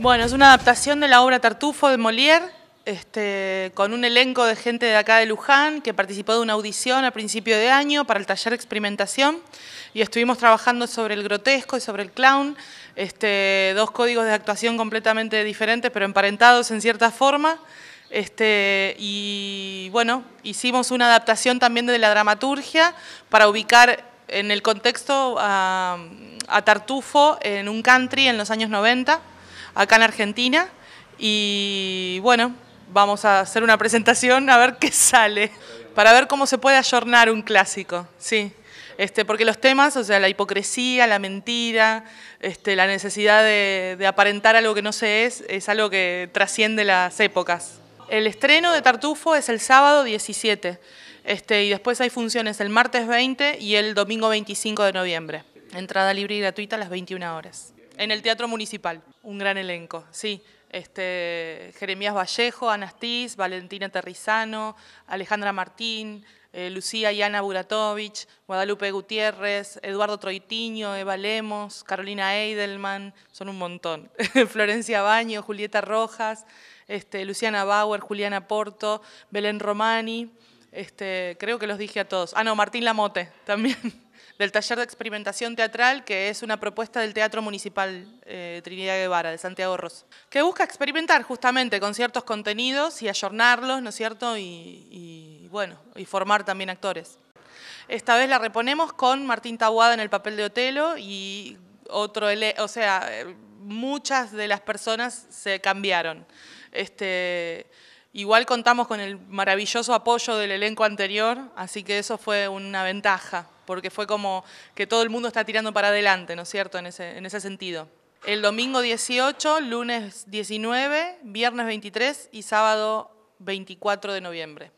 Bueno, es una adaptación de la obra Tartufo de Molière, este, con un elenco de gente de acá de Luján que participó de una audición a principio de año para el taller de experimentación y estuvimos trabajando sobre el grotesco y sobre el clown, este, dos códigos de actuación completamente diferentes pero emparentados en cierta forma. Este, y bueno, hicimos una adaptación también de la dramaturgia para ubicar en el contexto a, a Tartufo en un country en los años 90 acá en Argentina. Y bueno, vamos a hacer una presentación a ver qué sale, para ver cómo se puede ayornar un clásico, sí. Este, porque los temas, o sea, la hipocresía, la mentira, este, la necesidad de, aparentar algo que no se es, es algo que trasciende las épocas. El estreno de Tartufo es el sábado 17 este, y después hay funciones el martes 20 y el domingo 25 de noviembre. Entrada libre y gratuita a las 21 horas. En el Teatro Municipal, un gran elenco, sí. Este, Jeremías Vallejo, Anastis, Valentina Terrizano, Alejandra Martín, eh, Lucía y Ana Buratovich, Guadalupe Gutiérrez, Eduardo Troitiño, Eva Lemos, Carolina Eidelman, son un montón. Florencia Baño, Julieta Rojas, este, Luciana Bauer, Juliana Porto, Belén Romani, este, creo que los dije a todos. Ah, no, Martín Lamote también. del taller de experimentación teatral, que es una propuesta del Teatro Municipal eh, Trinidad Guevara, de Santiago Ross, que busca experimentar justamente con ciertos contenidos y ayornarlos, ¿no es cierto? Y, y bueno, y formar también actores. Esta vez la reponemos con Martín Tabuada en el papel de Otelo y otro, o sea, muchas de las personas se cambiaron. Este, igual contamos con el maravilloso apoyo del elenco anterior, así que eso fue una ventaja porque fue como que todo el mundo está tirando para adelante, ¿no es cierto?, en ese, en ese sentido. El domingo 18, lunes 19, viernes 23 y sábado 24 de noviembre.